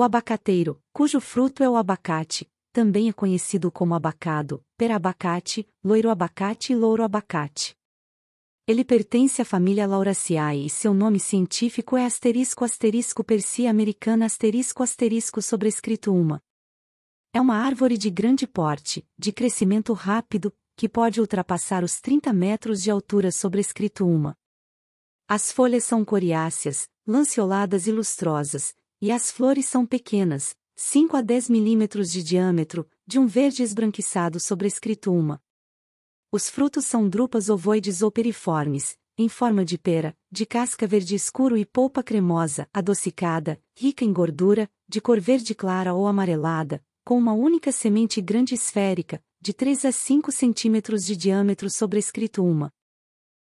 O abacateiro, cujo fruto é o abacate, também é conhecido como abacado, perabacate, loiro abacate e louro abacate. Ele pertence à família Lauraceae e seu nome científico é asterisco asterisco persia americana asterisco asterisco sobrescrito uma. É uma árvore de grande porte, de crescimento rápido, que pode ultrapassar os 30 metros de altura sobrescrito uma. As folhas são coriáceas, lanceoladas e lustrosas, e as flores são pequenas, 5 a 10 milímetros de diâmetro, de um verde esbranquiçado sobrescrito uma. Os frutos são drupas ovoides ou periformes, em forma de pera, de casca verde escuro e polpa cremosa, adocicada, rica em gordura, de cor verde clara ou amarelada, com uma única semente grande esférica, de 3 a 5 centímetros de diâmetro sobrescrito uma.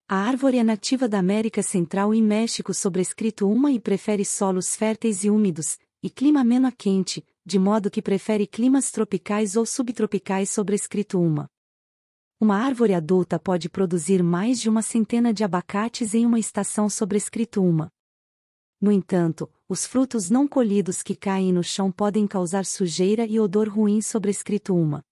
A árvore é nativa da América Central e México sobrescrito uma e prefere solos férteis e úmidos, e clima menos quente, de modo que prefere climas tropicais ou subtropicais sobrescrito uma. Uma árvore adulta pode produzir mais de uma centena de abacates em uma estação sobrescrito uma. No entanto, os frutos não colhidos que caem no chão podem causar sujeira e odor ruim sobrescrito uma.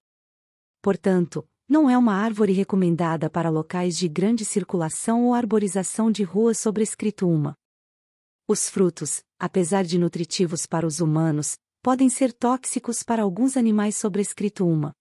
Portanto, não é uma árvore recomendada para locais de grande circulação ou arborização de ruas sobrescrito uma. Os frutos, apesar de nutritivos para os humanos, podem ser tóxicos para alguns animais sobrescrito uma.